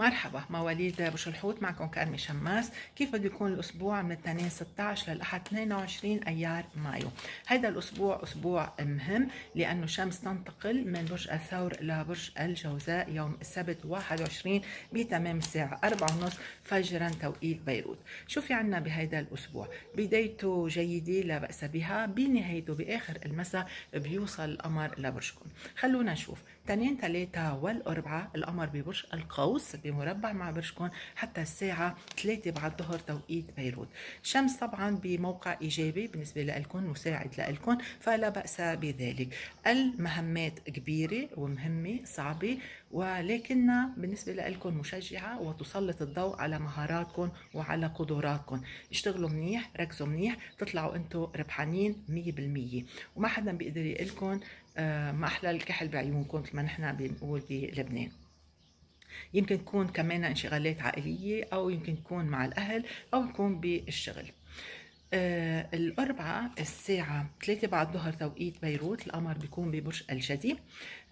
مرحبا مواليد برج الحوت معكم كارمي شماس كيف بده يكون الاسبوع من الاثنين 16 للاحد 22 ايار مايو هذا الاسبوع اسبوع مهم لانه الشمس تنتقل من برج الثور لبرج الجوزاء يوم السبت 21 بتمام الساعه 4:30 فجرا توقيت بيروت شو في عنا بهذا الاسبوع بدايته جيده لا باس بها بنهايته باخر المساء بيوصل القمر لبرجكم خلونا نشوف 2 3 والاربعاء القمر ببرج القوس مربع مع برشكون حتى الساعة 3 بعد الظهر توقيت بيروت الشمس طبعا بموقع إيجابي بالنسبة لكم مساعد لكم فلا بأس بذلك المهمات كبيرة ومهمة صعبة ولكنها بالنسبة لكم مشجعة وتسلط الضوء على مهاراتكم وعلى قدراتكم اشتغلوا منيح ركزوا منيح تطلعوا انتم ربحانين 100% وما حدا بيقدر يقول لكم آه، ما احلى الكحل بعيونكم مثل ما نحن بنقول بلبنان يمكن تكون كمان انشغالات عائلية أو يمكن تكون مع الأهل أو تكون بالشغل آه الأربعة الساعة 3 بعد ظهر توقيت بيروت القمر بيكون ببرج الجدي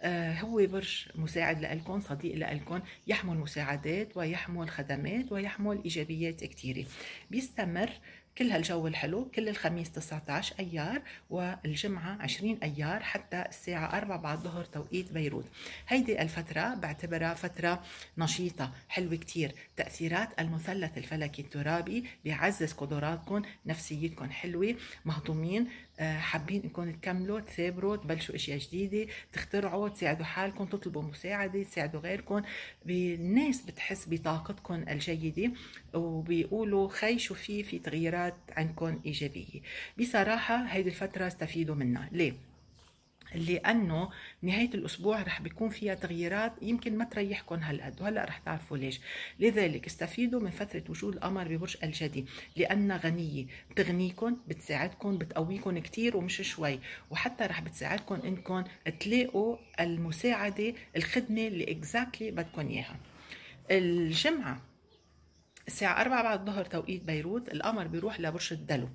آه هو برج مساعد لألكم صديق لألكم يحمل مساعدات ويحمل خدمات ويحمل إيجابيات كثيرة بيستمر كل هالجو الحلو كل الخميس 19 ايار والجمعه 20 ايار حتى الساعه 4 بعد ظهر توقيت بيروت هيدي الفتره بعتبرها فتره نشيطه حلوه كتير تاثيرات المثلث الفلكي الترابي بيعزز قدراتكم نفسيتكم حلوه مهضومين آه، حابين انكم تكملوا تثابروا تبلشوا اشياء جديده تخترعوا تساعدوا حالكم تطلبوا مساعده تساعدوا غيركم الناس بتحس بطاقتكم الجيده وبيقولوا خي شو في في تغييرات تأثيرات عندكم إيجابية بصراحة هيدي الفترة استفيدوا منها ليه؟ لانه نهايه الاسبوع رح بيكون فيها تغييرات يمكن ما تريحكم هالقد وهلا رح تعرفوا ليش لذلك استفيدوا من فتره وجود القمر ببرج الجدي لانها غنيه بتغنيكم بتساعدكم بتقويكم كثير ومش شوي وحتى رح بتساعدكم انكم تلاقوا المساعده الخدمه اللي اكزاكتلي بدكم اياها الجمعه الساعة 4 بعد الظهر توقيت بيروت القمر بيروح لبرج الدلو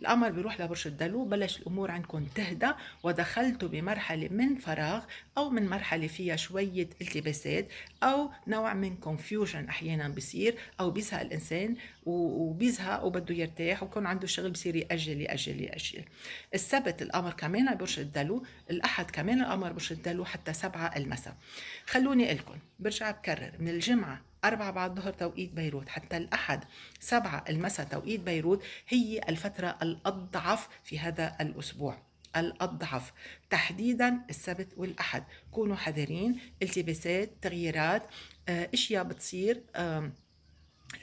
القمر بيروح لبرج الدلو بلش الأمور عندكم تهدى ودخلتوا بمرحلة من فراغ أو من مرحلة فيها شوية التباسات أو نوع من كونفيوجن أحيانا بصير أو بيزهق الإنسان وبيزهق وبده يرتاح وكون عنده شغل بصير يأجل يأجل يأجل السبت القمر كمان برج الدلو الأحد كمان القمر برج الدلو حتى سبعة المساء خلوني لكم برجع بكرر من الجمعة أربعة بعد الظهر توقيت بيروت حتى الأحد سبعة المساء توقيت بيروت هي الفترة الأضعف في هذا الأسبوع الأضعف تحديدا السبت والأحد كونوا حذرين التباسات تغييرات آه، اشياء بتصير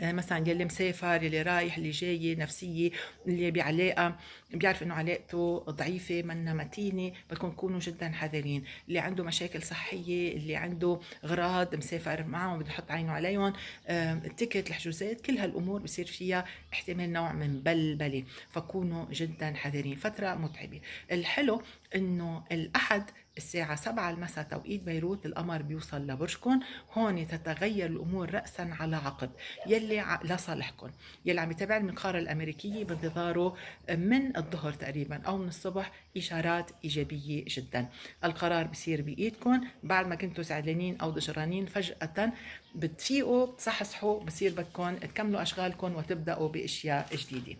آه، مثلا يلي مسافر يلي رايح اللي جاي نفسيه اللي بعلاقه بيعرف انه علاقته ضعيفه منا متينه بدكم تكونوا جدا حذرين اللي عنده مشاكل صحيه اللي عنده غراض مسافر معهم بده يحط عينه عليهم آه، التيكت الحجوزات كل هالامور بصير فيها احتمال نوع من بلبله فكونوا جدا حذرين فتره متعبه الحلو انه الاحد الساعة 7 المساء توقيت بيروت القمر بيوصل لبرجكم هون تتغير الأمور رأسا على عقب يلي لصالحكم يلي عم يتابع المنقارة الأمريكية بانتظاره من الظهر تقريبا أو من الصبح إشارات إيجابية جدا القرار بصير بإيدكم بعد ما كنتوا زعلانين أو دجرانين فجأة بتفيقوا بتصحصحوا بصير بدكم تكملوا أشغالكم وتبدأوا بأشياء جديدة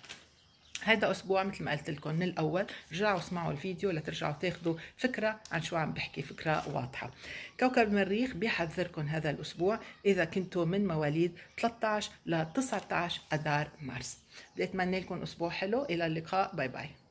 هيدا اسبوع مثل ما قلت لكم من الاول رجعوا اسمعوا الفيديو لترجعوا تاخذوا فكره عن شو عم بحكي فكره واضحه كوكب المريخ بيحذركم هذا الاسبوع اذا كنتوا من مواليد 13 ل 19 اذار مارس بدي اتمنى لكم اسبوع حلو الى اللقاء باي باي